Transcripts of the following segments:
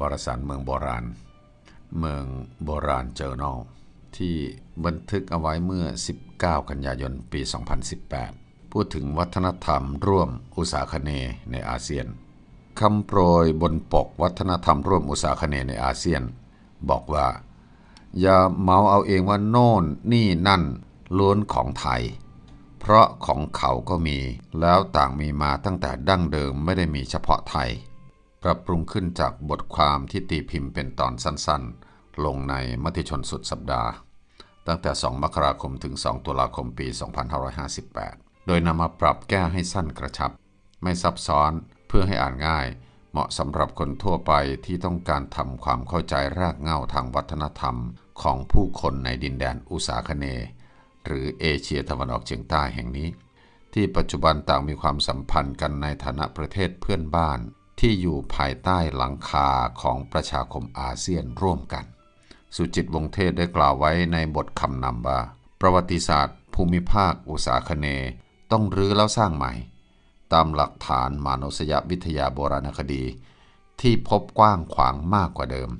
วารสารเมืองโบราณ เมืองโบราณเจอร์นอลที่บันทึกเอาไว้เมื่อ 19 กันยายน ปี 2018 พูดถึงวัฒนธรรมร่วมอุตสาคเนในอาเซียน คำโปรยบนปกวัฒนธรรมร่วมอุตสาคเนในอาเซียน บอกว่า อย่าเมาเอาเองว่าโน่นนี่นั่นล้วนของไทย เพราะของเขาก็มีแล้วต่างมีมาตั้งแต่ดั้งเดิมไม่ได้มีเฉพาะไทยปรับปรุงขึ้นจากบทความที่ตีพิมพ์เป็นตอนสั้นๆ ลงในมติชนสุดสัปดาห์ ตั้งแต่ 2 มกราคมถึง 2 ตุลาคมปี 2558 โดยนำมาปรับแก้ให้สั้นกระชับ ไม่ซับซ้อนเพื่อให้อ่านง่าย เหมาะสำหรับคนทั่วไปที่ต้องการทำความเข้าใจรากเหง้าทางวัฒนธรรม ของผู้คนในดินแดนอุษาคเน หรือเอเชียตะวันออกเฉียงใต้แห่งนี้ ที่ปัจจุบันต่างมีความสัมพันธ์กันในฐานะประเทศเพื่อนบ้านที่อยู่ภายใต้หลังคาของประชาคมอาเซียนร่วมกัน สุจิตวงเทศได้กล่าวไว้ในบทคำนำว่า ประวัติศาสตร์ ภูมิภาคอุตสาคเน ต้องรื้อแล้วสร้างใหม่ ตามหลักฐานมนุษยวิทยาโบราณคดี ที่พบกว้างขวางมากกว่าเดิม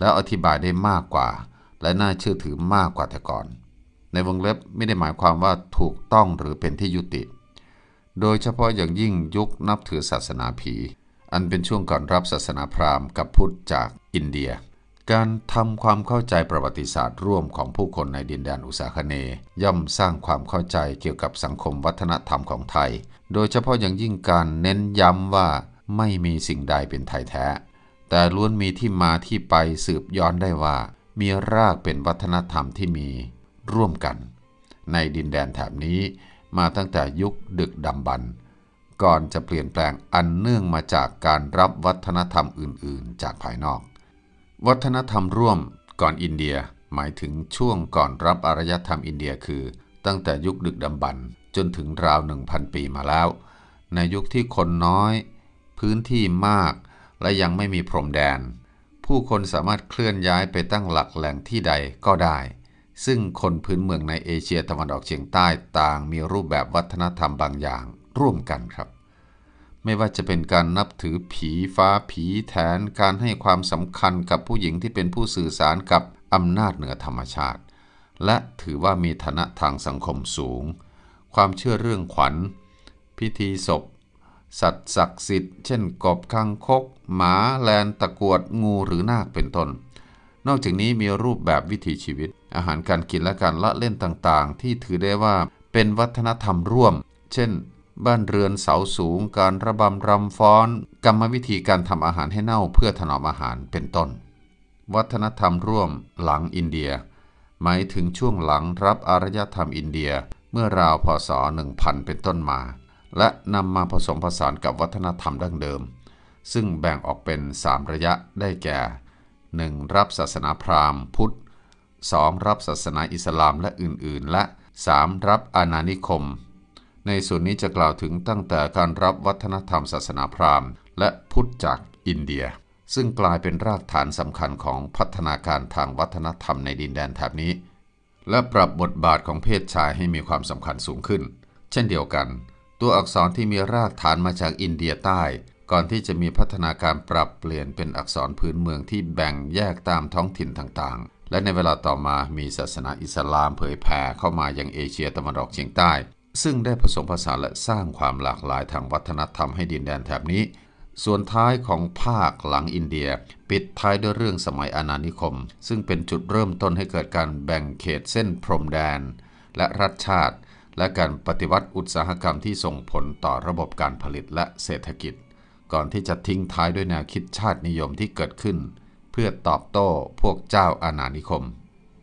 และอธิบายได้มากกว่า และน่าเชื่อถือมากกว่าแต่ก่อนในวงเล็บไม่ได้หมายความว่าถูกต้องหรือเป็นที่ยุติ โดยเฉพาะอย่างยิ่งยุคนับถือศาสนาผีอันเป็นช่วงก่อนรับศาสนาพราหมณ์กับพุทธจากอินเดีย การทำความเข้าใจประวัติศาสตร์ร่วมของผู้คนในดินแดนอุษาคเนย่อมสร้างความเข้าใจเกี่ยวกับสังคมวัฒนธรรมของไทย โดยเฉพาะอย่างยิ่งการเน้นย้ำว่าไม่มีสิ่งใดเป็นไทยแท้ แต่ล้วนมีที่มาที่ไปสืบย้อนได้ว่า มีรากเป็นวัฒนธรรมที่มีร่วมกัน ในดินแดนแถบนี้ มาตั้งแต่ยุคดึกดำบรรพก่อนจะเปลี่ยนแปลงอันเนื่องมาจากการรับวัฒนธรรมอื่นๆ จากภายนอก วัฒนธรรมร่วมก่อนอินเดีย หมายถึงช่วงก่อนรับอารยธรรมอินเดียคือตั้งแต่ยุคดึกดำบรรจนถึงราว 1,000 ปีมาแล้ว ในยุคที่คนน้อย พื้นที่มากและยังไม่มีพรมแดน ผู้คนสามารถเคลื่อนย้ายไปตั้งหลักแหล่งที่ใดก็ได้ ซึ่งคนพื้นเมืองในเอเชียตะวันออกเฉียงใต้ต่างมีรูปแบบวัฒนธรรมบางอย่างร่วมกันครับ ไม่ว่าจะเป็นการนับถือผีฟ้าผีแทนการให้ความสำคัญกับผู้หญิงที่เป็นผู้สื่อสารกับอำนาจเหนือธรรมชาติ และถือว่ามีฐานะทางสังคมสูง ความเชื่อเรื่องขวัญ พิธีศพ สัตว์ศักดิ์สิทธิ์เช่นกบคังคก หมาแลนตะกวดงูหรือนาคเป็นต้น นอกจากนี้มีรูปแบบวิถีชีวิต อาหารการกินและการละเล่นต่างๆ ที่ถือได้ว่าเป็นวัฒนธรรมร่วม เช่นบ้านเรือนเสาสูงการระบำรำฟ้อนกรรมวิธีการทำอาหารให้เน่าเพื่อถนอมอาหารเป็นต้น วัฒนธรรมร่วมหลังอินเดีย หมายถึงช่วงหลังรับอารยธรรมอินเดียเมื่อราวพศ1000 เป็นต้นมา และนำมาผสมผสานกับวัฒนธรรมดั้งเดิม ซึ่งแบ่งออกเป็น 3 ระยะได้แก่ 1. รับศาสนาพราหมณ์พุทธ 2. รับศาสนาอิสลามและอื่น ๆ และ 3. รับอาณานิคมในส่วนนี้จะกล่าวถึงตั้งแต่การรับวัฒนธรรม ศาสนาพราหมณ์ และพุทธจากอินเดีย ซึ่งกลายเป็นรากฐานสำคัญของพัฒนาการทางวัฒนธรรมในดินแดนแถบนี้ และปรับบทบาทของเพศชายให้มีความสำคัญสูงขึ้น เช่นเดียวกัน ตัวอักษรที่มีรากฐานมาจากอินเดียใต้ ก่อนที่จะมีพัฒนาการปรับเปลี่ยนเป็นอักษรพื้นเมืองที่แบ่งแยกตามท้องถิ่นต่างๆ และในเวลาต่อมามีศาสนาอิสลามเผยแผ่เข้ามายังเอเชียตะวันออกเฉียงใต้ซึ่งได้ผสมผสานและสร้างความหลากหลายทางวัฒนธรรมให้ดินแดนแถบนี้ ส่วนท้ายของภาคหลังอินเดียปิดท้ายด้วยเรื่องสมัยอาณานิคม ซึ่งเป็นจุดเริ่มต้นให้เกิดการแบ่งเขตเส้นพรมแดน และรัฐชาติ และการปฏิวัติอุตสาหกรรมที่ส่งผลต่อระบบการผลิตและเศรษฐกิจ ก่อนที่จะทิ้งท้ายด้วยแนวคิดชาตินิยมที่เกิดขึ้น เพื่อตอบโต้พวกเจ้าอาณานิคม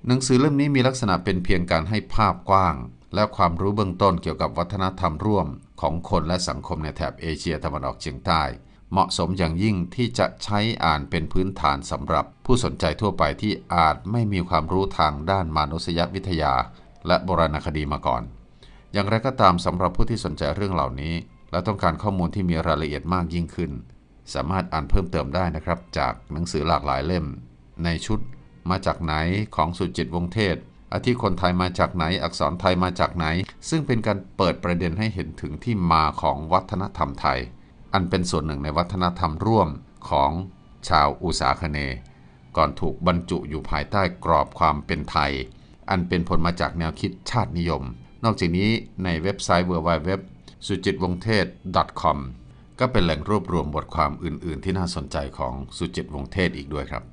หนังสือเล่มนี้มีลักษณะเป็นเพียงการให้ภาพกว้างและความรู้เบื้องต้นเกี่ยวกับวัฒนธรรมร่วมของคนและสังคมในแถบเอเชียตะวันออกเฉียงใต้เหมาะสมอย่างยิ่งที่จะใช้อ่านเป็นพื้นฐานสำหรับ ผู้สนใจทั่วไปที่อาจไม่มีความรู้ทางด้านมานุษยวิทยา และโบราณคดีมาก่อน อย่างไรก็ตามสำหรับผู้ที่สนใจเรื่องเหล่านี้ และต้องการข้อมูลที่มีรายละเอียดมากยิ่งขึ้น สามารถอ่านเพิ่มเติมได้นะครับจากหนังสือหลากหลายเล่ม ในชุดมาจากไหนของสุจิตวงเทศทธิคนไทยมาจากไหน อักษรไทยมาจากไหน ซึ่งเป็นการเปิดประเด็นให้เห็นถึงที่มาของวัฒนธรรมไทย อันเป็นส่วนหนึ่งในวัฒนธรรมร่วมของชาวอุษาคเน ก่อนถูกบรรจุอยู่ภายใต้กรอบความเป็นไทย อันเป็นผลมาจากแนวคิดชาตินิยม นอกจากนี้ในเว็บไซต์ www สุจิตวงเทศ .com ก็เป็นแหล่งรวบรวมบทความอื่น ๆ ที่น่าสนใจของสุจิตวงเทศอีกด้วยครับ